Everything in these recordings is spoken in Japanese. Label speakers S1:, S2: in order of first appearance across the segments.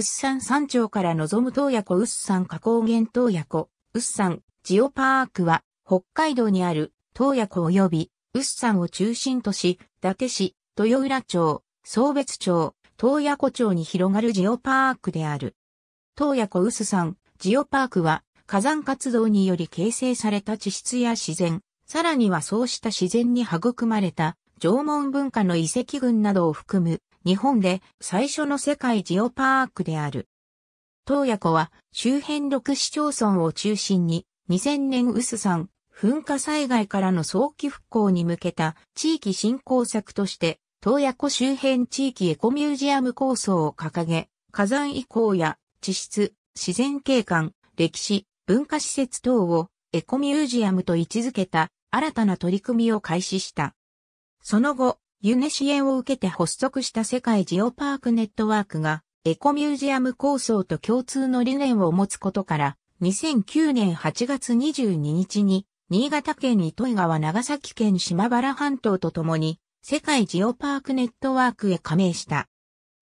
S1: サ山山頂から望む洞爺湖サ山河高原洞爺湖、サ山、
S2: ジオパークは、北海道にある洞爺湖及びサ山を中心とし、伊達市、豊浦町、総別町、洞爺湖町に広がるジオパークである。洞爺湖サ山、ジオパークは、火山活動により形成された地質や自然、さらにはそうした自然に育まれた縄文文化の遺跡群などを含む日本で最初の世界ジオパークである。洞爺湖は周辺6市町村を中心に2000年薄山噴火災害からの早期復興に向けた地域振興策として洞爺湖周辺地域エコミュージアム構想を掲げ、火山遺構や地質、自然景観、歴史、文化施設等をエコミュージアムと位置づけた新たな取り組みを開始した。その後、ユネ支援を受けて発足した世界ジオパークネットワークが、エコミュージアム構想と共通の理念を持つことから、2009年8月22日に、新潟県糸井川長崎県島原半島と共に、世界ジオパークネットワークへ加盟した。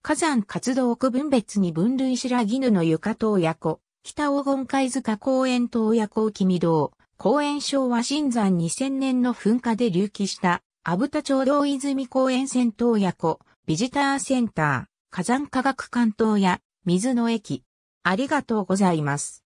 S2: 火山活動区分別に分類しらぎぬの床と親湖、北黄金海塚公園洞爺湖君堂、公園昭和新山2000年の噴火で隆起した阿武田町道泉公園線東爺湖、ビジターセンター、火山科学館洞や
S1: 水の駅。ありがとうございます。